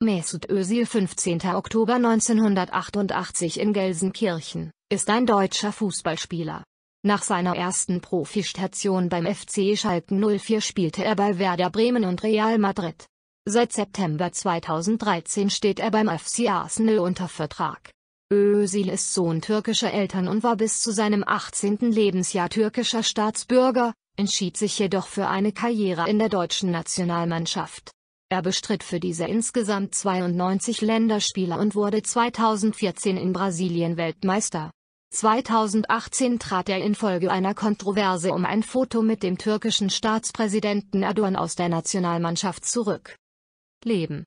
Mesut Özil 15. Oktober 1988 in Gelsenkirchen, ist ein deutscher Fußballspieler. Nach seiner ersten Profistation beim FC Schalken 04 spielte er bei Werder Bremen und Real Madrid. Seit September 2013 steht er beim FC Arsenal unter Vertrag. Özil ist Sohn türkischer Eltern und war bis zu seinem 18. Lebensjahr türkischer Staatsbürger, entschied sich jedoch für eine Karriere in der deutschen Nationalmannschaft. Er bestritt für diese insgesamt 92 Länderspiele und wurde 2014 in Brasilien Weltmeister. 2018 trat er infolge einer Kontroverse um ein Foto mit dem türkischen Staatspräsidenten Erdogan aus der Nationalmannschaft zurück. Leben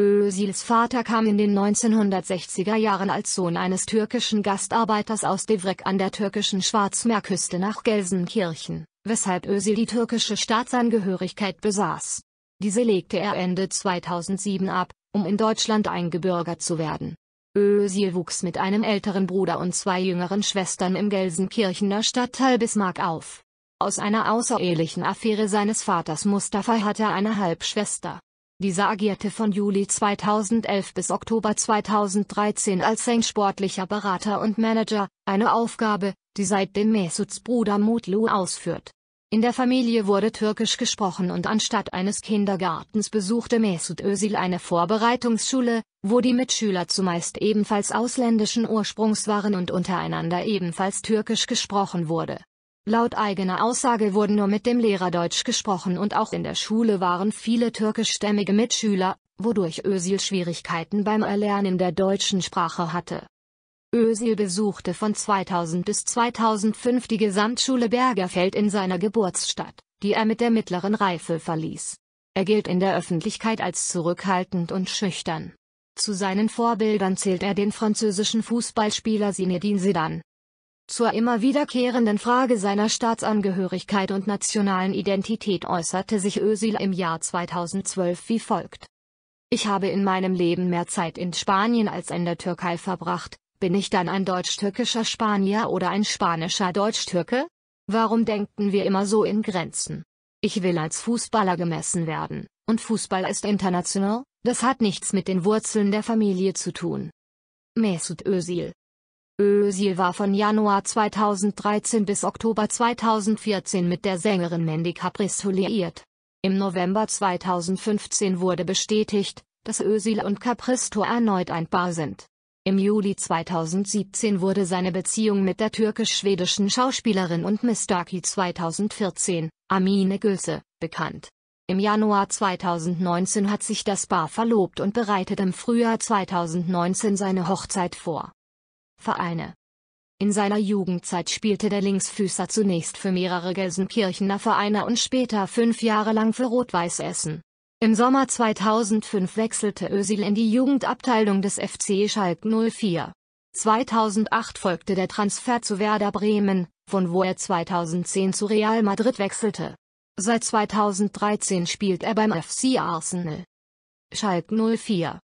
Özils Vater kam in den 1960er Jahren als Sohn eines türkischen Gastarbeiters aus Devrek an der türkischen Schwarzmeerküste nach Gelsenkirchen, weshalb Özil die türkische Staatsangehörigkeit besaß. Diese legte er Ende 2007 ab, um in Deutschland eingebürgert zu werden. Özil wuchs mit einem älteren Bruder und zwei jüngeren Schwestern im Gelsenkirchener Stadtteil Bismarck auf. Aus einer außerehelichen Affäre seines Vaters Mustafa hatte er eine Halbschwester. Dieser agierte von Juli 2011 bis Oktober 2013 als sein sportlicher Berater und Manager, eine Aufgabe, die seitdem Mesuts Bruder Mutlu ausführt. In der Familie wurde Türkisch gesprochen und anstatt eines Kindergartens besuchte Mesut Özil eine Vorbereitungsschule, wo die Mitschüler zumeist ebenfalls ausländischen Ursprungs waren und untereinander ebenfalls Türkisch gesprochen wurde. Laut eigener Aussage wurden nur mit dem Lehrer Deutsch gesprochen und auch in der Schule waren viele türkischstämmige Mitschüler, wodurch Özil Schwierigkeiten beim Erlernen der deutschen Sprache hatte. Özil besuchte von 2000 bis 2005 die Gesamtschule Bergerfeld in seiner Geburtsstadt, die er mit der mittleren Reife verließ. Er gilt in der Öffentlichkeit als zurückhaltend und schüchtern. Zu seinen Vorbildern zählt er den französischen Fußballspieler Zinedine Zidane. Zur immer wiederkehrenden Frage seiner Staatsangehörigkeit und nationalen Identität äußerte sich Özil im Jahr 2012 wie folgt. Ich habe in meinem Leben mehr Zeit in Spanien als in der Türkei verbracht, bin ich dann ein deutsch-türkischer Spanier oder ein spanischer Deutsch-Türke? Warum denken wir immer so in Grenzen? Ich will als Fußballer gemessen werden, und Fußball ist international, das hat nichts mit den Wurzeln der Familie zu tun. Mesut Özil Özil war von Januar 2013 bis Oktober 2014 mit der Sängerin Mandy Capristo liiert. Im November 2015 wurde bestätigt, dass Özil und Capristo erneut ein Paar sind. Im Juli 2017 wurde seine Beziehung mit der türkisch-schwedischen Schauspielerin und Miss Darky 2014, Amine Göse, bekannt. Im Januar 2019 hat sich das Paar verlobt und bereitet im Frühjahr 2019 seine Hochzeit vor. Vereine in seiner Jugendzeit spielte der Linksfüßer zunächst für mehrere Gelsenkirchener Vereine und später fünf Jahre lang für Rot-Weiß Essen. Im Sommer 2005 wechselte Özil in die Jugendabteilung des FC Schalke 04. 2008 folgte der Transfer zu Werder Bremen, von wo er 2010 zu Real Madrid wechselte. Seit 2013 spielt er beim FC Arsenal. Schalke 04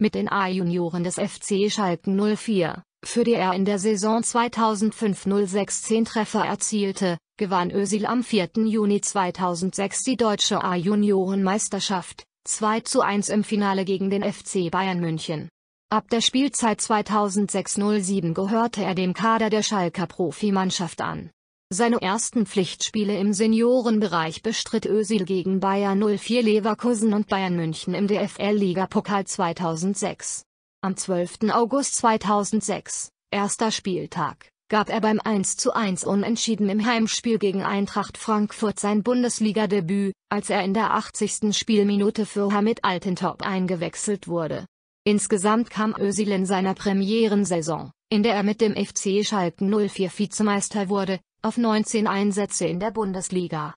Mit den A-Junioren des FC Schalke 04, für die er in der Saison 2005-06 10 Treffer erzielte, gewann Özil am 4. Juni 2006 die deutsche A-Juniorenmeisterschaft, 2 zu 1 im Finale gegen den FC Bayern München. Ab der Spielzeit 2006-07 gehörte er dem Kader der Schalker Profimannschaft an. Seine ersten Pflichtspiele im Seniorenbereich bestritt Özil gegen Bayern 04 Leverkusen und Bayern München im DFL-Liga-Pokal 2006. Am 12. August 2006, erster Spieltag, gab er beim 1:1 Unentschieden im Heimspiel gegen Eintracht Frankfurt sein Bundesligadebüt, als er in der 80. Spielminute für Hamid Altentop eingewechselt wurde. Insgesamt kam Özil in seiner Premierensaison, in der er mit dem FC Schalken 04 Vizemeister wurde, auf 19 Einsätze in der Bundesliga.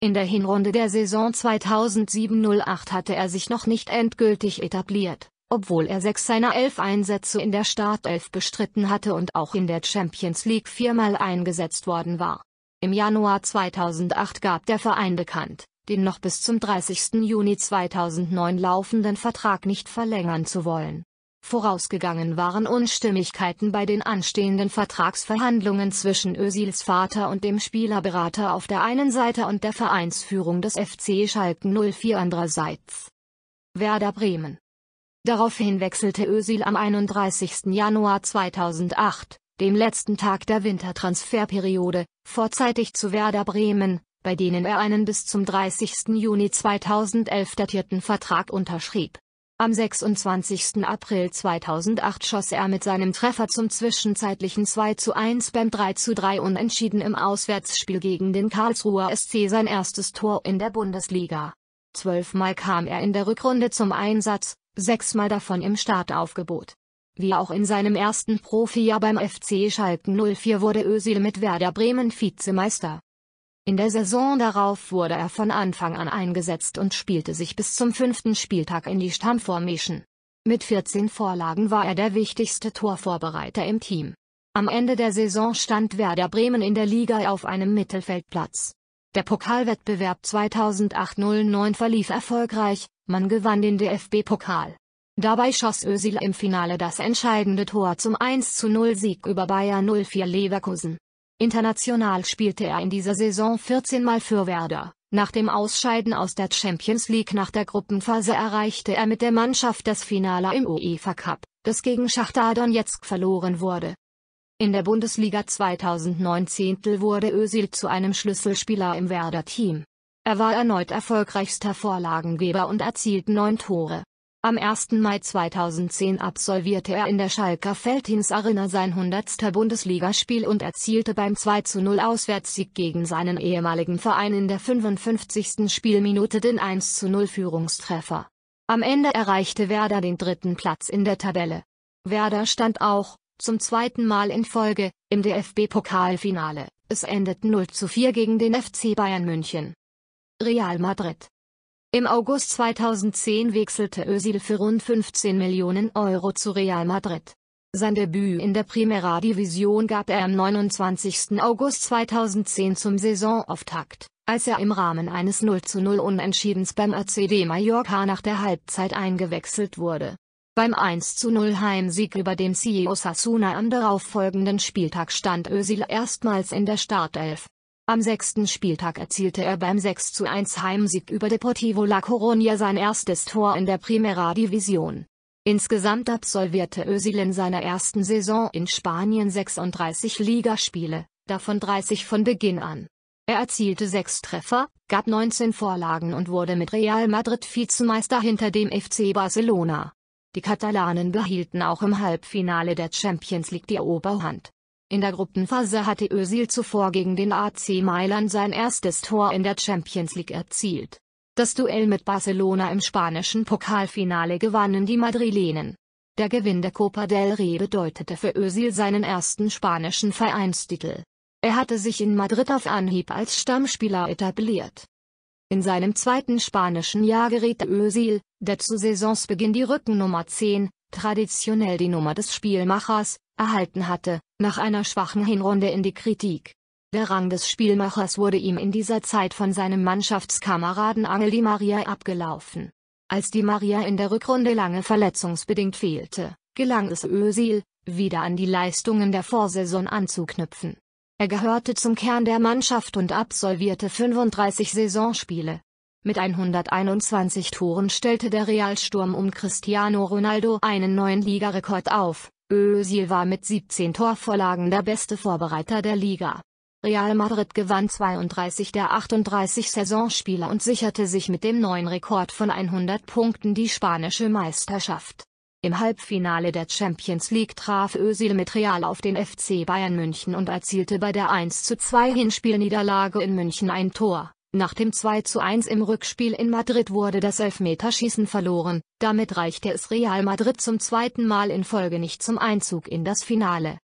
In der Hinrunde der Saison 2007-08 hatte er sich noch nicht endgültig etabliert, obwohl er sechs seiner elf Einsätze in der Startelf bestritten hatte und auch in der Champions League viermal eingesetzt worden war. Im Januar 2008 gab der Verein bekannt, den noch bis zum 30. Juni 2009 laufenden Vertrag nicht verlängern zu wollen. Vorausgegangen waren Unstimmigkeiten bei den anstehenden Vertragsverhandlungen zwischen Özils Vater und dem Spielerberater auf der einen Seite und der Vereinsführung des FC Schalken 04 andererseits. Werder Bremen Daraufhin wechselte Özil am 31. Januar 2008, dem letzten Tag der Wintertransferperiode, vorzeitig zu Werder Bremen, bei denen er einen bis zum 30. Juni 2011 datierten Vertrag unterschrieb. Am 26. April 2008 schoss er mit seinem Treffer zum zwischenzeitlichen 2 zu 1 beim 3 zu 3 Unentschieden im Auswärtsspiel gegen den Karlsruher SC sein erstes Tor in der Bundesliga. Zwölfmal kam er in der Rückrunde zum Einsatz, sechsmal davon im Startaufgebot. Wie auch in seinem ersten Profijahr beim FC Schalken 04 wurde Özil mit Werder Bremen Vizemeister. In der Saison darauf wurde er von Anfang an eingesetzt und spielte sich bis zum fünften Spieltag in die Stammformation. Mit 14 Vorlagen war er der wichtigste Torvorbereiter im Team. Am Ende der Saison stand Werder Bremen in der Liga auf einem Mittelfeldplatz. Der Pokalwettbewerb 2008-09 verlief erfolgreich, man gewann den DFB-Pokal. Dabei schoss Özil im Finale das entscheidende Tor zum 1-0-Sieg über Bayer 04 Leverkusen. International spielte er in dieser Saison 14 Mal für Werder. Nach dem Ausscheiden aus der Champions League nach der Gruppenphase erreichte er mit der Mannschaft das Finale im UEFA Cup, das gegen Schachtar Donetsk verloren wurde. In der Bundesliga 2019 wurde Özil zu einem Schlüsselspieler im Werder-Team. Er war erneut erfolgreichster Vorlagengeber und erzielte neun Tore. Am 1. Mai 2010 absolvierte er in der Schalker Feldhins Arena sein 100. Bundesligaspiel und erzielte beim 2-0 Auswärtssieg gegen seinen ehemaligen Verein in der 55. Spielminute den 1-0 Führungstreffer. Am Ende erreichte Werder den dritten Platz in der Tabelle. Werder stand auch, zum zweiten Mal in Folge, im DFB-Pokalfinale. Es endet 0 zu 4 gegen den FC Bayern München. Real Madrid. Im August 2010 wechselte Özil für rund 15 Millionen Euro zu Real Madrid. Sein Debüt in der Primera Division gab er am 29. August 2010 zum Saisonauftakt, als er im Rahmen eines 0 zu 0 Unentschiedens beim ACD Mallorca nach der Halbzeit eingewechselt wurde. Beim 1-0 Heimsieg über den CEO Sasuna am darauffolgenden Spieltag stand Özil erstmals in der Startelf. Am sechsten Spieltag erzielte er beim 6-1 Heimsieg über Deportivo La Coruña sein erstes Tor in der Primera Division. Insgesamt absolvierte Özil in seiner ersten Saison in Spanien 36 Ligaspiele, davon 30 von Beginn an. Er erzielte sechs Treffer, gab 19 Vorlagen und wurde mit Real Madrid Vizemeister hinter dem FC Barcelona. Die Katalanen behielten auch im Halbfinale der Champions League die Oberhand. In der Gruppenphase hatte Özil zuvor gegen den AC Mailand sein erstes Tor in der Champions League erzielt. Das Duell mit Barcelona im spanischen Pokalfinale gewannen die Madrilenen. Der Gewinn der Copa del Rey bedeutete für Özil seinen ersten spanischen Vereinstitel. Er hatte sich in Madrid auf Anhieb als Stammspieler etabliert. In seinem zweiten spanischen Jahr geriet Özil, der zu Saisonsbeginn die Rückennummer 10, traditionell die Nummer des Spielmachers, erhalten hatte, nach einer schwachen Hinrunde in die Kritik. Der Rang des Spielmachers wurde ihm in dieser Zeit von seinem Mannschaftskameraden Angel Di Maria abgelaufen. Als Di Maria in der Rückrunde lange verletzungsbedingt fehlte, gelang es Özil, wieder an die Leistungen der Vorsaison anzuknüpfen. Er gehörte zum Kern der Mannschaft und absolvierte 35 Saisonspiele. Mit 121 Toren stellte der Realsturm um Cristiano Ronaldo einen neuen Ligarekord auf. Özil war mit 17 Torvorlagen der beste Vorbereiter der Liga. Real Madrid gewann 32 der 38 Saisonspiele und sicherte sich mit dem neuen Rekord von 100 Punkten die spanische Meisterschaft. Im Halbfinale der Champions League traf Özil mit Real auf den FC Bayern München und erzielte bei der 1 2 Hinspielniederlage in München ein Tor. Nach dem 2-1 im Rückspiel in Madrid wurde das Elfmeterschießen verloren, damit reichte es Real Madrid zum zweiten Mal in Folge nicht zum Einzug in das Finale.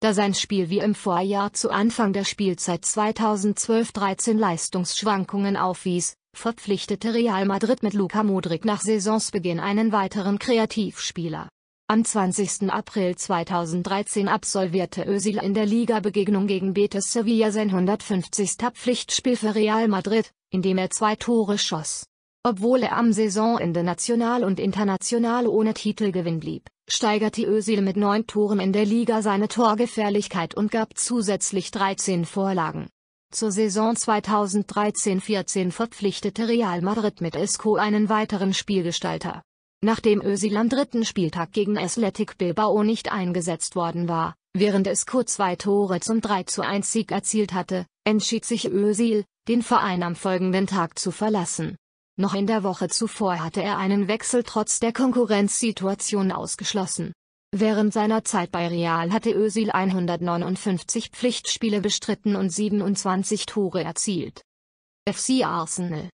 Da sein Spiel wie im Vorjahr zu Anfang der Spielzeit 2012-13 Leistungsschwankungen aufwies, verpflichtete Real Madrid mit Luka Modric nach Saisonsbeginn einen weiteren Kreativspieler. Am 20. April 2013 absolvierte Özil in der Liga-Begegnung gegen Betis Sevilla sein 150. Pflichtspiel für Real Madrid, in dem er zwei Tore schoss. Obwohl er am Saisonende national und international ohne Titelgewinn blieb, steigerte Özil mit neun Toren in der Liga seine Torgefährlichkeit und gab zusätzlich 13 Vorlagen. Zur Saison 2013-14 verpflichtete Real Madrid mit Esco einen weiteren Spielgestalter. Nachdem Özil am dritten Spieltag gegen Athletic Bilbao nicht eingesetzt worden war, während Esco zwei Tore zum 3 1 Sieg erzielt hatte, entschied sich Özil, den Verein am folgenden Tag zu verlassen. Noch in der Woche zuvor hatte er einen Wechsel trotz der Konkurrenzsituation ausgeschlossen. Während seiner Zeit bei Real hatte Özil 159 Pflichtspiele bestritten und 27 Tore erzielt. FC Arsenal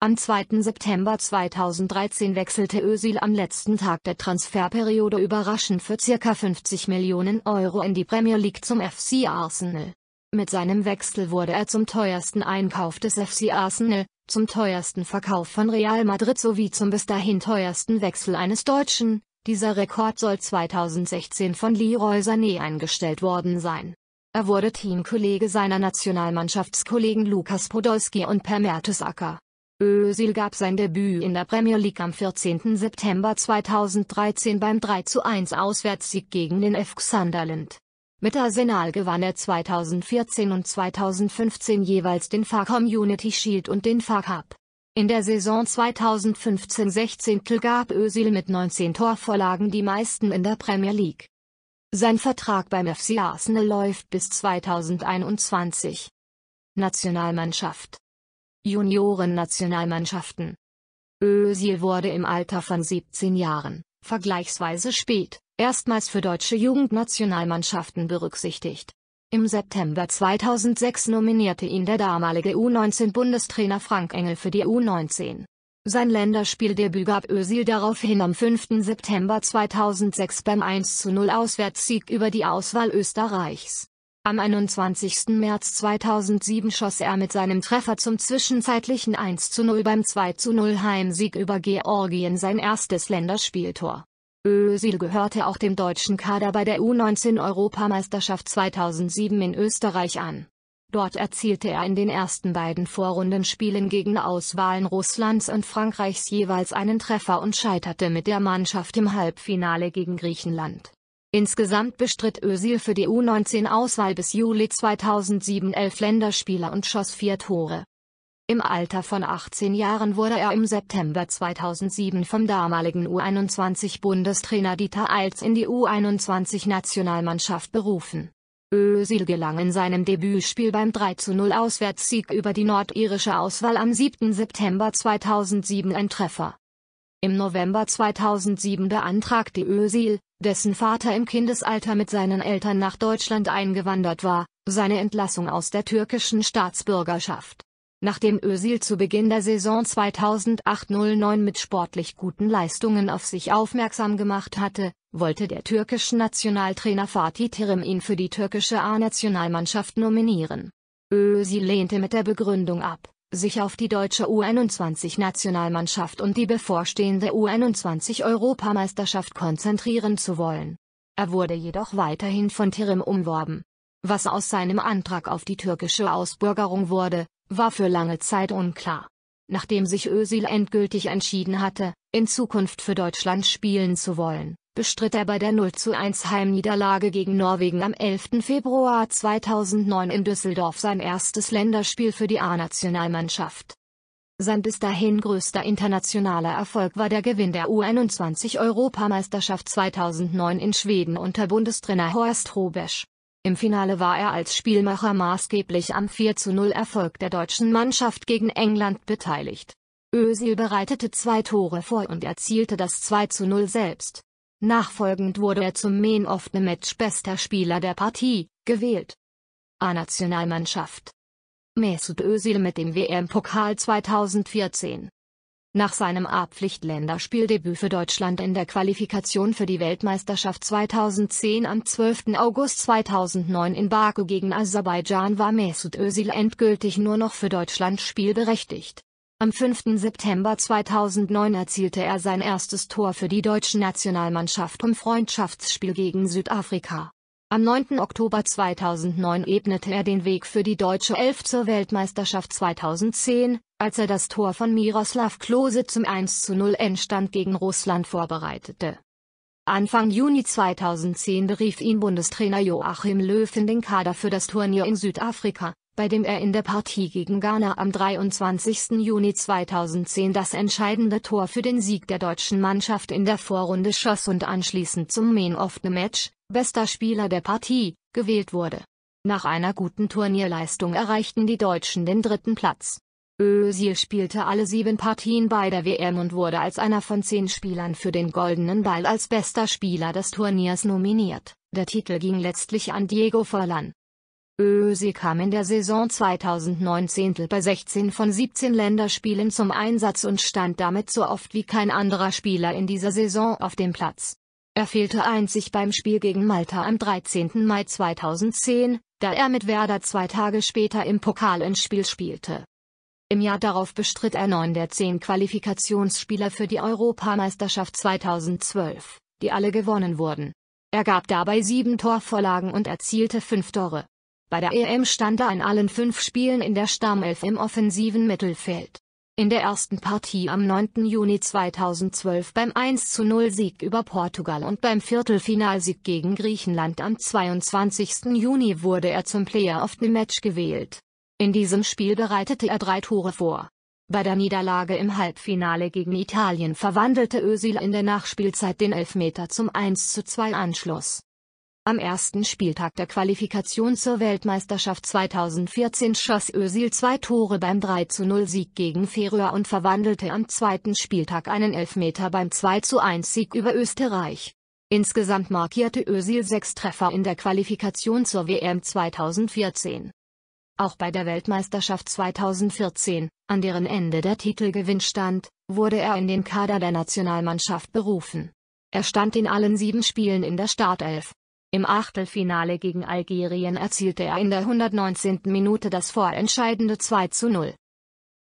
Am 2. September 2013 wechselte Özil am letzten Tag der Transferperiode überraschend für ca. 50 Millionen Euro in die Premier League zum FC Arsenal. Mit seinem Wechsel wurde er zum teuersten Einkauf des FC Arsenal, zum teuersten Verkauf von Real Madrid sowie zum bis dahin teuersten Wechsel eines Deutschen, dieser Rekord soll 2016 von Leroy Sané eingestellt worden sein. Er wurde Teamkollege seiner Nationalmannschaftskollegen Lukas Podolski und Per Mertesacker. Özil gab sein Debüt in der Premier League am 14. September 2013 beim 3:1 Auswärtssieg gegen den FC Sunderland. Mit Arsenal gewann er 2014 und 2015 jeweils den FA Community Shield und den FA Cup. In der Saison 2015-16 gab Özil mit 19 Torvorlagen die meisten in der Premier League. Sein Vertrag beim FC Arsenal läuft bis 2021. Nationalmannschaft Junioren-Nationalmannschaften Özil wurde im Alter von 17 Jahren, vergleichsweise spät, erstmals für deutsche Jugendnationalmannschaften berücksichtigt im September 2006 nominierte ihn der damalige U19-Bundestrainer Frank Engel für die U19. Sein Länderspieldebüt gab Özil daraufhin am 5. September 2006 beim 1:0 Auswärtssieg über die Auswahl Österreichs. Am 21. März 2007 schoss er mit seinem Treffer zum zwischenzeitlichen 1:0 beim 2:0 Heimsieg über Georgien sein erstes Länderspieltor. Özil gehörte auch dem deutschen Kader bei der U19-Europameisterschaft 2007 in Österreich an. Dort erzielte er in den ersten beiden Vorrundenspielen gegen Auswahlen Russlands und Frankreichs jeweils einen Treffer und scheiterte mit der Mannschaft im Halbfinale gegen Griechenland. Insgesamt bestritt Özil für die U19-Auswahl bis Juli 2007 elf Länderspiele und schoss vier Tore. Im Alter von 18 Jahren wurde er im September 2007 vom damaligen U21-Bundestrainer Dieter Alts in die U21-Nationalmannschaft berufen. Özil gelang in seinem Debütspiel beim 3-0 Auswärtssieg über die nordirische Auswahl am 7. September 2007 ein Treffer. Im November 2007 beantragte Özil, dessen Vater im Kindesalter mit seinen Eltern nach Deutschland eingewandert war, seine Entlassung aus der türkischen Staatsbürgerschaft. Nachdem Özil zu Beginn der Saison 2008-09 mit sportlich guten Leistungen auf sich aufmerksam gemacht hatte, wollte der türkische Nationaltrainer Fatih Terim ihn für die türkische A-Nationalmannschaft nominieren. Özil lehnte mit der Begründung ab, sich auf die deutsche U21-Nationalmannschaft und die bevorstehende U21-Europameisterschaft konzentrieren zu wollen. Er wurde jedoch weiterhin von Terim umworben. Was aus seinem Antrag auf die türkische Ausbürgerung wurde, war für lange Zeit unklar. Nachdem sich Özil endgültig entschieden hatte, in Zukunft für Deutschland spielen zu wollen, bestritt er bei der 0:1 Heimniederlage gegen Norwegen am 11. Februar 2009 in Düsseldorf sein erstes Länderspiel für die A-Nationalmannschaft. Sein bis dahin größter internationaler Erfolg war der Gewinn der U21-Europameisterschaft 2009 in Schweden unter Bundestrainer Horst Rubesch. Im Finale war er als Spielmacher maßgeblich am 4-0-Erfolg der deutschen Mannschaft gegen England beteiligt. Özil bereitete zwei Tore vor und erzielte das 2-0 selbst. Nachfolgend wurde er zum Main of the Match bester Spieler der Partie gewählt. A-Nationalmannschaft Mesut Özil mit dem WM-Pokal 2014 nach seinem A-Pflicht-Länderspieldebüt für Deutschland in der Qualifikation für die Weltmeisterschaft 2010 am 12. August 2009 in Baku gegen Aserbaidschan war Mesut Özil endgültig nur noch für Deutschland spielberechtigt. Am 5. September 2009 erzielte er sein erstes Tor für die deutsche Nationalmannschaft im Freundschaftsspiel gegen Südafrika. Am 9. Oktober 2009 ebnete er den Weg für die deutsche Elf zur Weltmeisterschaft 2010, als er das Tor von Miroslav Klose zum 1 zu 0 Endstand gegen Russland vorbereitete. Anfang Juni 2010 berief ihn Bundestrainer Joachim Löw in den Kader für das Turnier in Südafrika, bei dem er in der Partie gegen Ghana am 23. Juni 2010 das entscheidende Tor für den Sieg der deutschen Mannschaft in der Vorrunde schoss und anschließend zum Main of the Match, bester Spieler der Partie, gewählt wurde. Nach einer guten Turnierleistung erreichten die Deutschen den dritten Platz. Özil spielte alle sieben Partien bei der WM und wurde als einer von zehn Spielern für den Goldenen Ball als bester Spieler des Turniers nominiert. Der Titel ging letztlich an Diego Forlan. Özil kam in der Saison 2019 bei 16 von 17 Länderspielen zum Einsatz und stand damit so oft wie kein anderer Spieler in dieser Saison auf dem Platz. Er fehlte einzig beim Spiel gegen Malta am 13. Mai 2010, da er mit Werder zwei Tage später im Pokal ins Spiel spielte. Im Jahr darauf bestritt er neun der zehn Qualifikationsspieler für die Europameisterschaft 2012, die alle gewonnen wurden. Er gab dabei sieben Torvorlagen und erzielte fünf Tore. Bei der EM stand er in allen fünf Spielen in der Stammelf im offensiven Mittelfeld. In der ersten Partie am 9. Juni 2012 beim 1 0 Sieg über Portugal und beim Viertelfinalsieg gegen Griechenland am 22. Juni wurde er zum Player of the Match gewählt. In diesem Spiel bereitete er drei Tore vor. Bei der Niederlage im Halbfinale gegen Italien verwandelte Özil in der Nachspielzeit den Elfmeter zum 1 2 Anschluss. Am ersten Spieltag der Qualifikation zur Weltmeisterschaft 2014 schoss Özil zwei Tore beim 3 0 Sieg gegen Färöer und verwandelte am zweiten Spieltag einen Elfmeter beim 2 1 Sieg über Österreich. Insgesamt markierte Özil sechs Treffer in der Qualifikation zur WM 2014. Auch bei der Weltmeisterschaft 2014, an deren Ende der Titelgewinn stand, wurde er in den Kader der Nationalmannschaft berufen. Er stand in allen sieben Spielen in der Startelf. Im Achtelfinale gegen Algerien erzielte er in der 119. Minute das vorentscheidende 2 zu 0.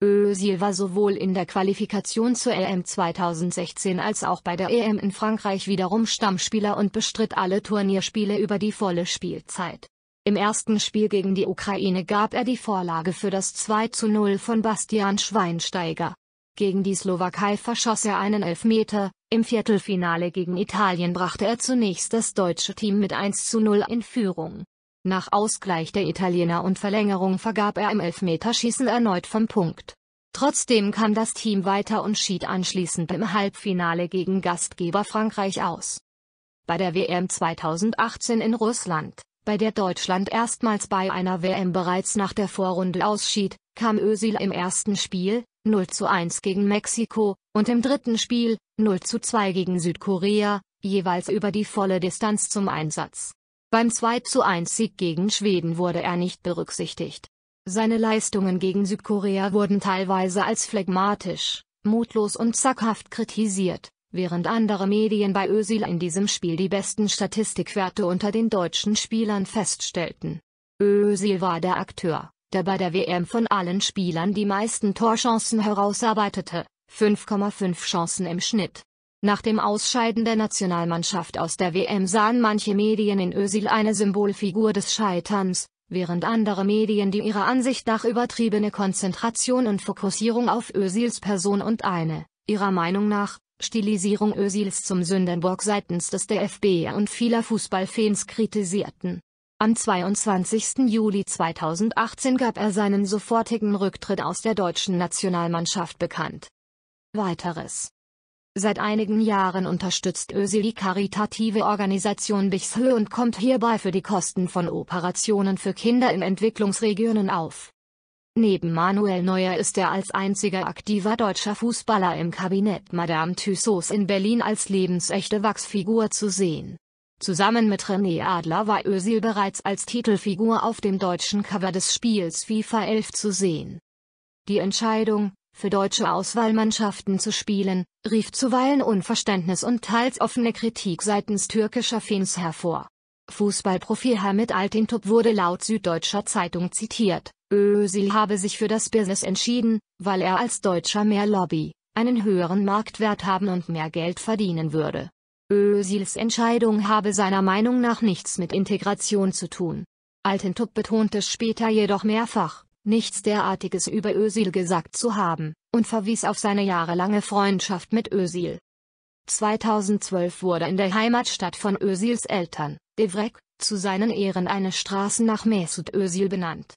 Özil war sowohl in der Qualifikation zur EM 2016 als auch bei der EM in Frankreich wiederum Stammspieler und bestritt alle Turnierspiele über die volle Spielzeit. Im ersten Spiel gegen die Ukraine gab er die Vorlage für das 2 zu 0 von Bastian Schweinsteiger. Gegen die Slowakei verschoss er einen Elfmeter, im Viertelfinale gegen Italien brachte er zunächst das deutsche Team mit 1 zu 0 in Führung. Nach Ausgleich der Italiener und Verlängerung vergab er im Elfmeterschießen erneut vom Punkt. Trotzdem kam das Team weiter und schied anschließend im Halbfinale gegen Gastgeber Frankreich aus. Bei der WM 2018 in Russland bei der Deutschland erstmals bei einer WM bereits nach der Vorrunde ausschied, kam Özil im ersten Spiel, 0 zu 1 gegen Mexiko, und im dritten Spiel, 0 zu 2 gegen Südkorea, jeweils über die volle Distanz zum Einsatz. Beim 2 zu 1 Sieg gegen Schweden wurde er nicht berücksichtigt. Seine Leistungen gegen Südkorea wurden teilweise als phlegmatisch, mutlos und zackhaft kritisiert. Während andere Medien bei Özil in diesem Spiel die besten Statistikwerte unter den deutschen Spielern feststellten. Özil war der Akteur, der bei der WM von allen Spielern die meisten Torchancen herausarbeitete, 5,5 Chancen im Schnitt. Nach dem Ausscheiden der Nationalmannschaft aus der WM sahen manche Medien in Özil eine Symbolfigur des Scheiterns, während andere Medien die ihrer Ansicht nach übertriebene Konzentration und Fokussierung auf Özils Person und eine, ihrer Meinung nach, Stilisierung Özils zum Sündenbock seitens des DFB und vieler Fußballfans kritisierten. Am 22. Juli 2018 gab er seinen sofortigen Rücktritt aus der deutschen Nationalmannschaft bekannt. Weiteres Seit einigen Jahren unterstützt Özil die karitative Organisation Bichsel und kommt hierbei für die Kosten von Operationen für Kinder in Entwicklungsregionen auf. Neben Manuel Neuer ist er als einziger aktiver deutscher Fußballer im Kabinett Madame Tussauds in Berlin als lebensechte Wachsfigur zu sehen. Zusammen mit René Adler war Özil bereits als Titelfigur auf dem deutschen Cover des Spiels FIFA 11 zu sehen. Die Entscheidung, für deutsche Auswahlmannschaften zu spielen, rief zuweilen Unverständnis und teils offene Kritik seitens türkischer Fans hervor. Fußballprofi Hamid Altintup wurde laut Süddeutscher Zeitung zitiert. Özil habe sich für das Business entschieden, weil er als Deutscher mehr Lobby, einen höheren Marktwert haben und mehr Geld verdienen würde. Özils Entscheidung habe seiner Meinung nach nichts mit Integration zu tun. Altentup betonte später jedoch mehrfach, nichts derartiges über Özil gesagt zu haben, und verwies auf seine jahrelange Freundschaft mit Özil. 2012 wurde in der Heimatstadt von Özils Eltern, Devrek, zu seinen Ehren eine Straße nach Mesut Özil benannt.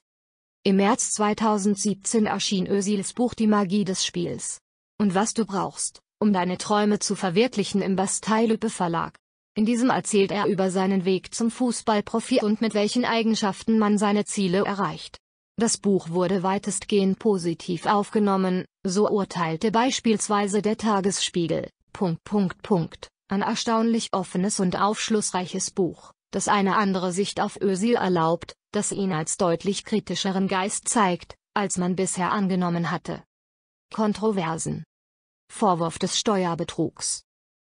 Im März 2017 erschien Özils Buch Die Magie des Spiels. Und was du brauchst, um deine Träume zu verwirklichen im bastei lüppe Verlag. In diesem erzählt er über seinen Weg zum Fußballprofi und mit welchen Eigenschaften man seine Ziele erreicht. Das Buch wurde weitestgehend positiv aufgenommen, so urteilte beispielsweise der Tagesspiegel. Punkt, Punkt, Punkt, ein erstaunlich offenes und aufschlussreiches Buch das eine andere Sicht auf Özil erlaubt, das ihn als deutlich kritischeren Geist zeigt, als man bisher angenommen hatte. Kontroversen Vorwurf des Steuerbetrugs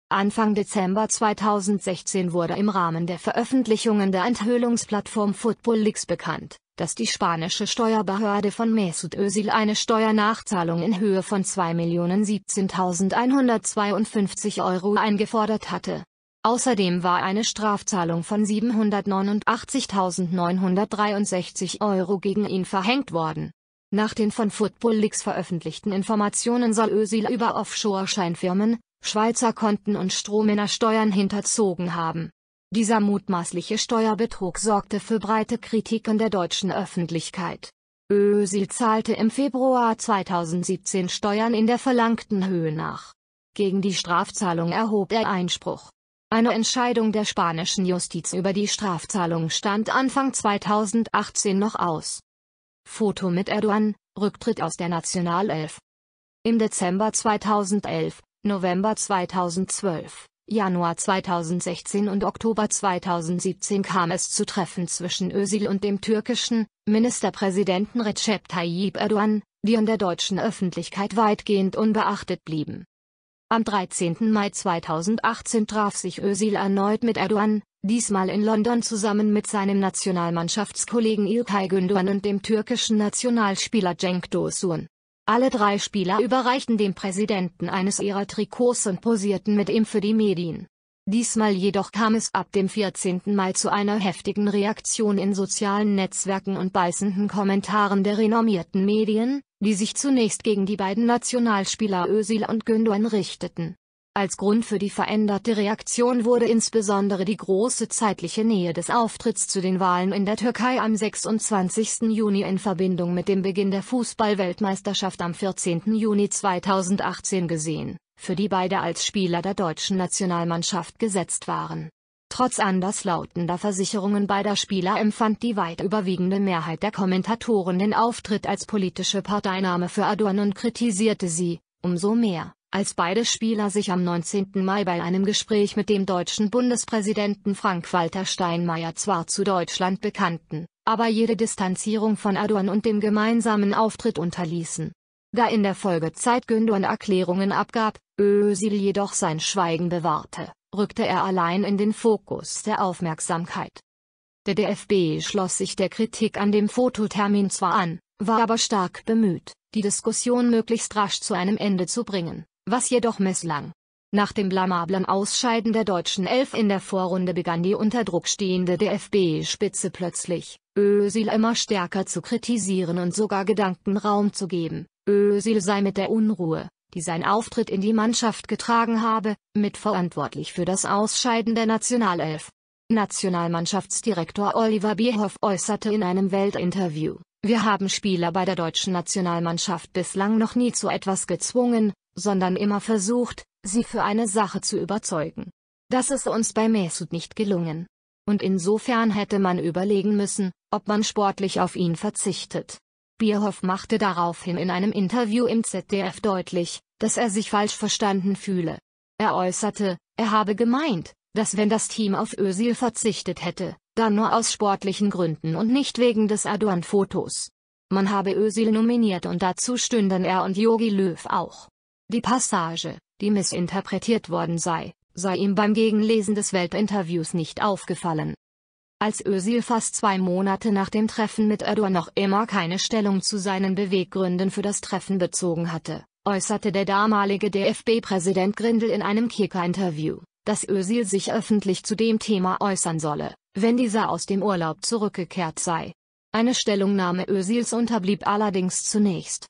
Anfang Dezember 2016 wurde im Rahmen der Veröffentlichungen der Enthüllungsplattform Football Leaks bekannt, dass die spanische Steuerbehörde von Mesut Özil eine Steuernachzahlung in Höhe von 2.017.152 Euro eingefordert hatte Außerdem war eine Strafzahlung von 789.963 Euro gegen ihn verhängt worden. Nach den von Football Leaks veröffentlichten Informationen soll Özil über Offshore-Scheinfirmen, Schweizer Konten und Strohmänner Steuern hinterzogen haben. Dieser mutmaßliche Steuerbetrug sorgte für breite Kritik in der deutschen Öffentlichkeit. Özil zahlte im Februar 2017 Steuern in der verlangten Höhe nach. Gegen die Strafzahlung erhob er Einspruch. Eine Entscheidung der spanischen Justiz über die Strafzahlung stand Anfang 2018 noch aus. Foto mit Erdogan, Rücktritt aus der Nationalelf. Im Dezember 2011, November 2012, Januar 2016 und Oktober 2017 kam es zu Treffen zwischen Özil und dem türkischen Ministerpräsidenten Recep Tayyip Erdogan, die in der deutschen Öffentlichkeit weitgehend unbeachtet blieben. Am 13. Mai 2018 traf sich Özil erneut mit Erdogan, diesmal in London zusammen mit seinem Nationalmannschaftskollegen Ilkay Gündoğan und dem türkischen Nationalspieler Cenk Tosun. Alle drei Spieler überreichten dem Präsidenten eines ihrer Trikots und posierten mit ihm für die Medien. Diesmal jedoch kam es ab dem 14. Mai zu einer heftigen Reaktion in sozialen Netzwerken und beißenden Kommentaren der renommierten Medien, die sich zunächst gegen die beiden Nationalspieler Özil und Gündoğan richteten. Als Grund für die veränderte Reaktion wurde insbesondere die große zeitliche Nähe des Auftritts zu den Wahlen in der Türkei am 26. Juni in Verbindung mit dem Beginn der Fußballweltmeisterschaft am 14. Juni 2018 gesehen, für die beide als Spieler der deutschen Nationalmannschaft gesetzt waren Trotz anderslautender Versicherungen beider Spieler empfand die weit überwiegende Mehrheit der Kommentatoren den Auftritt als politische Parteinahme für Adorn und kritisierte sie, umso mehr, als beide Spieler sich am 19. Mai bei einem Gespräch mit dem deutschen Bundespräsidenten Frank-Walter Steinmeier zwar zu Deutschland bekannten, aber jede Distanzierung von Adorn und dem gemeinsamen Auftritt unterließen. Da in der Folgezeit Gündogan Erklärungen abgab, Özil jedoch sein Schweigen bewahrte, rückte er allein in den Fokus der Aufmerksamkeit. Der DFB schloss sich der Kritik an dem Fototermin zwar an, war aber stark bemüht, die Diskussion möglichst rasch zu einem Ende zu bringen, was jedoch misslang. Nach dem blamablen Ausscheiden der deutschen Elf in der Vorrunde begann die unter Druck stehende DFB-Spitze plötzlich, Özil immer stärker zu kritisieren und sogar Gedanken Raum zu geben, Özil sei mit der Unruhe, die sein Auftritt in die Mannschaft getragen habe, mitverantwortlich für das Ausscheiden der Nationalelf. Nationalmannschaftsdirektor Oliver Bierhoff äußerte in einem Weltinterview, wir haben Spieler bei der deutschen Nationalmannschaft bislang noch nie zu etwas gezwungen, sondern immer versucht, sie für eine Sache zu überzeugen. Das ist uns bei Mesut nicht gelungen. Und insofern hätte man überlegen müssen, ob man sportlich auf ihn verzichtet. Bierhoff machte daraufhin in einem Interview im ZDF deutlich, dass er sich falsch verstanden fühle. Er äußerte, er habe gemeint, dass wenn das Team auf Özil verzichtet hätte, dann nur aus sportlichen Gründen und nicht wegen des Erdogan-Fotos. Man habe Özil nominiert und dazu stünden er und Yogi Löw auch. Die Passage, die missinterpretiert worden sei, sei ihm beim Gegenlesen des Weltinterviews nicht aufgefallen als Özil fast zwei Monate nach dem Treffen mit Erdogan noch immer keine Stellung zu seinen Beweggründen für das Treffen bezogen hatte, äußerte der damalige DFB-Präsident Grindel in einem Kicker-Interview, dass Özil sich öffentlich zu dem Thema äußern solle, wenn dieser aus dem Urlaub zurückgekehrt sei. Eine Stellungnahme Özils unterblieb allerdings zunächst.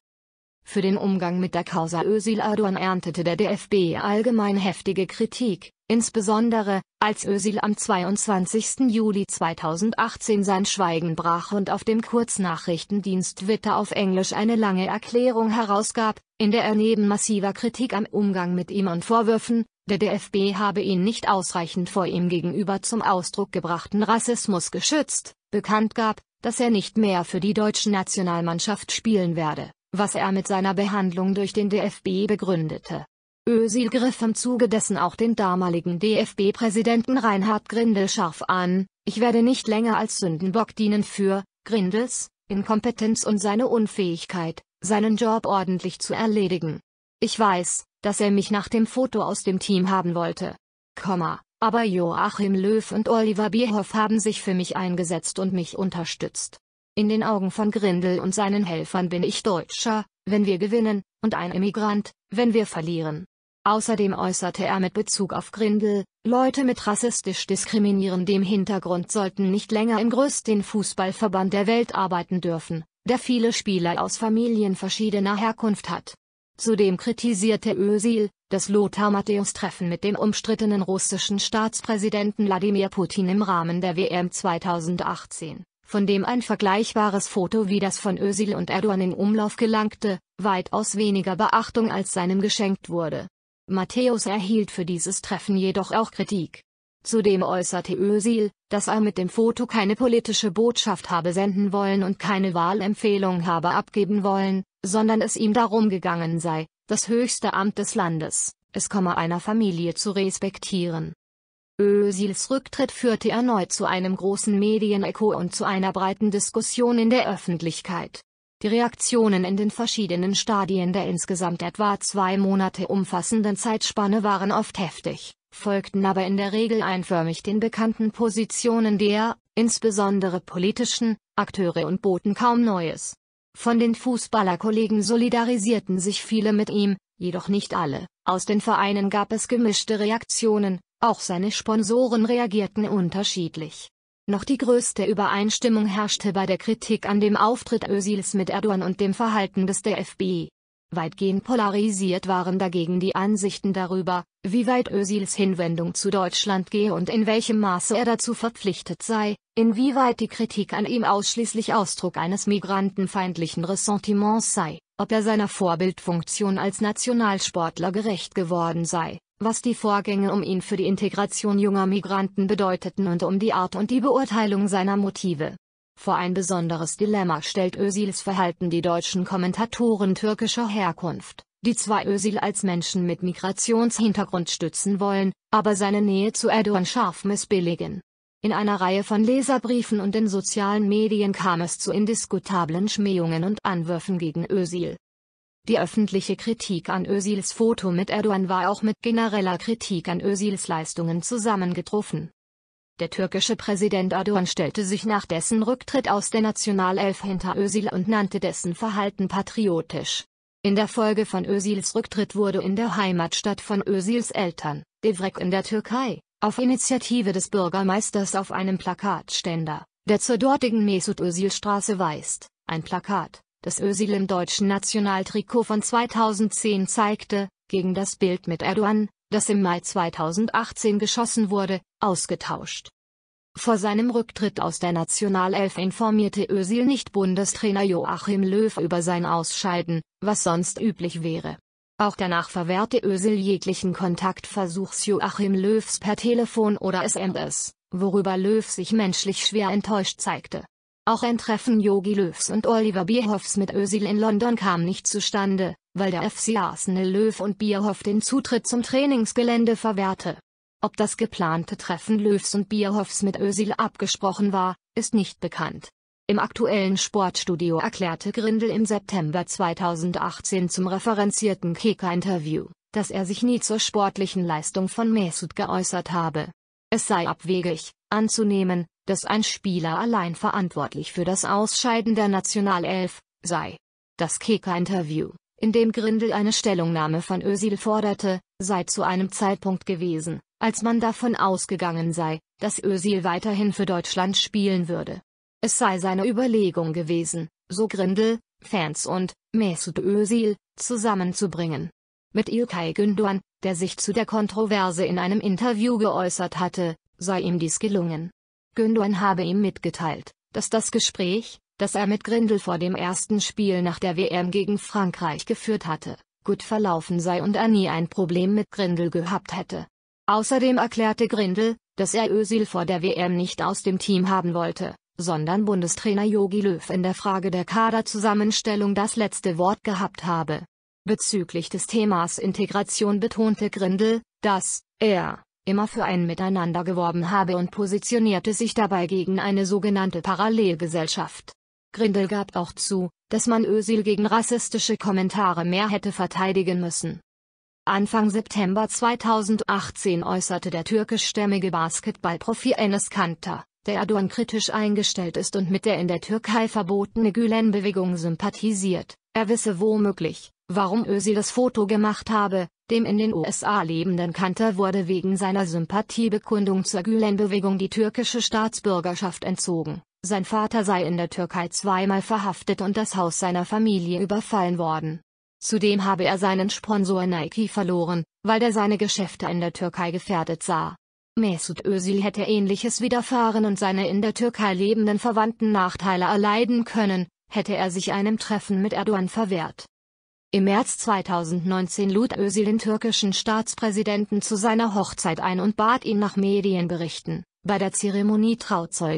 Für den Umgang mit der Causa Özil Erdogan erntete der DFB allgemein heftige Kritik, insbesondere, als Özil am 22. Juli 2018 sein Schweigen brach und auf dem Kurznachrichtendienst Twitter auf Englisch eine lange Erklärung herausgab, in der er neben massiver Kritik am Umgang mit ihm und Vorwürfen, der DFB habe ihn nicht ausreichend vor ihm gegenüber zum Ausdruck gebrachten Rassismus geschützt, bekannt gab, dass er nicht mehr für die deutsche Nationalmannschaft spielen werde was er mit seiner Behandlung durch den DFB begründete. Özil griff im Zuge dessen auch den damaligen DFB-Präsidenten Reinhard Grindel scharf an, ich werde nicht länger als Sündenbock dienen für, Grindels, Inkompetenz und seine Unfähigkeit, seinen Job ordentlich zu erledigen. Ich weiß, dass er mich nach dem Foto aus dem Team haben wollte. Komma, aber Joachim Löw und Oliver Bierhoff haben sich für mich eingesetzt und mich unterstützt. In den Augen von Grindel und seinen Helfern bin ich Deutscher, wenn wir gewinnen, und ein Immigrant, wenn wir verlieren. Außerdem äußerte er mit Bezug auf Grindel, Leute mit rassistisch diskriminierendem Hintergrund sollten nicht länger im größten Fußballverband der Welt arbeiten dürfen, der viele Spieler aus Familien verschiedener Herkunft hat. Zudem kritisierte Özil, das Lothar Matthäus Treffen mit dem umstrittenen russischen Staatspräsidenten Wladimir Putin im Rahmen der WM 2018 von dem ein vergleichbares Foto wie das von Özil und Erdogan in Umlauf gelangte, weitaus weniger Beachtung als seinem geschenkt wurde. Matthäus erhielt für dieses Treffen jedoch auch Kritik. Zudem äußerte Özil, dass er mit dem Foto keine politische Botschaft habe senden wollen und keine Wahlempfehlung habe abgeben wollen, sondern es ihm darum gegangen sei, das höchste Amt des Landes, es komme einer Familie zu respektieren. Özils Rücktritt führte erneut zu einem großen Medienecho und zu einer breiten Diskussion in der Öffentlichkeit. Die Reaktionen in den verschiedenen Stadien der insgesamt etwa zwei Monate umfassenden Zeitspanne waren oft heftig, folgten aber in der Regel einförmig den bekannten Positionen der, insbesondere politischen, Akteure und boten kaum Neues. Von den Fußballerkollegen solidarisierten sich viele mit ihm, jedoch nicht alle. Aus den Vereinen gab es gemischte Reaktionen, auch seine Sponsoren reagierten unterschiedlich. Noch die größte Übereinstimmung herrschte bei der Kritik an dem Auftritt Özils mit Erdogan und dem Verhalten des DFB. Weitgehend polarisiert waren dagegen die Ansichten darüber, wie weit Özils Hinwendung zu Deutschland gehe und in welchem Maße er dazu verpflichtet sei, inwieweit die Kritik an ihm ausschließlich Ausdruck eines migrantenfeindlichen Ressentiments sei, ob er seiner Vorbildfunktion als Nationalsportler gerecht geworden sei was die Vorgänge um ihn für die Integration junger Migranten bedeuteten und um die Art und die Beurteilung seiner Motive. Vor ein besonderes Dilemma stellt Özils Verhalten die deutschen Kommentatoren türkischer Herkunft, die zwar Özil als Menschen mit Migrationshintergrund stützen wollen, aber seine Nähe zu Erdogan scharf missbilligen. In einer Reihe von Leserbriefen und in sozialen Medien kam es zu indiskutablen Schmähungen und Anwürfen gegen Özil, die öffentliche Kritik an Özils Foto mit Erdogan war auch mit genereller Kritik an Özils Leistungen zusammengetroffen. Der türkische Präsident Erdogan stellte sich nach dessen Rücktritt aus der Nationalelf hinter Özil und nannte dessen Verhalten patriotisch. In der Folge von Özils Rücktritt wurde in der Heimatstadt von Özils Eltern, Devrek in der Türkei, auf Initiative des Bürgermeisters auf einem Plakatständer, der zur dortigen Mesut Özil Straße weist, ein Plakat das Özil im deutschen Nationaltrikot von 2010 zeigte, gegen das Bild mit Erdogan, das im Mai 2018 geschossen wurde, ausgetauscht. Vor seinem Rücktritt aus der Nationalelf informierte Özil nicht Bundestrainer Joachim Löw über sein Ausscheiden, was sonst üblich wäre. Auch danach verwehrte Özil jeglichen Kontaktversuchs Joachim Löws per Telefon oder SMS, worüber Löw sich menschlich schwer enttäuscht zeigte. Auch ein Treffen Yogi Löws und Oliver Bierhoffs mit Özil in London kam nicht zustande, weil der FC Arsenal Löw und Bierhoff den Zutritt zum Trainingsgelände verwehrte. Ob das geplante Treffen Löws und Bierhoffs mit Özil abgesprochen war, ist nicht bekannt. Im aktuellen Sportstudio erklärte Grindel im September 2018 zum referenzierten Kicker-Interview, dass er sich nie zur sportlichen Leistung von Mesut geäußert habe. Es sei abwegig, anzunehmen, dass ein Spieler allein verantwortlich für das Ausscheiden der Nationalelf sei. Das Kicker-Interview, in dem Grindel eine Stellungnahme von Özil forderte, sei zu einem Zeitpunkt gewesen, als man davon ausgegangen sei, dass Özil weiterhin für Deutschland spielen würde. Es sei seine Überlegung gewesen, so Grindel, Fans und Mesut Özil zusammenzubringen. Mit Ilkay Gündoğan, der sich zu der Kontroverse in einem Interview geäußert hatte, sei ihm dies gelungen. Gündoğan habe ihm mitgeteilt, dass das Gespräch, das er mit Grindel vor dem ersten Spiel nach der WM gegen Frankreich geführt hatte, gut verlaufen sei und er nie ein Problem mit Grindel gehabt hätte. Außerdem erklärte Grindel, dass er Özil vor der WM nicht aus dem Team haben wollte, sondern Bundestrainer Jogi Löw in der Frage der Kaderzusammenstellung das letzte Wort gehabt habe. Bezüglich des Themas Integration betonte Grindel, dass er immer für ein Miteinander geworben habe und positionierte sich dabei gegen eine sogenannte Parallelgesellschaft. Grindel gab auch zu, dass man Özil gegen rassistische Kommentare mehr hätte verteidigen müssen. Anfang September 2018 äußerte der türkischstämmige Basketballprofi Enes Kanter, der Erdogan kritisch eingestellt ist und mit der in der Türkei verbotene Gülen-Bewegung sympathisiert, er wisse womöglich, warum Özil das Foto gemacht habe, dem in den USA lebenden Kanter wurde wegen seiner Sympathiebekundung zur Gülen-Bewegung die türkische Staatsbürgerschaft entzogen. Sein Vater sei in der Türkei zweimal verhaftet und das Haus seiner Familie überfallen worden. Zudem habe er seinen Sponsor Nike verloren, weil er seine Geschäfte in der Türkei gefährdet sah. Mesut Özil hätte ähnliches widerfahren und seine in der Türkei lebenden Verwandten Nachteile erleiden können, hätte er sich einem Treffen mit Erdogan verwehrt. Im März 2019 lud Özil den türkischen Staatspräsidenten zu seiner Hochzeit ein und bat ihn nach Medienberichten, bei der Zeremonie Trauzeug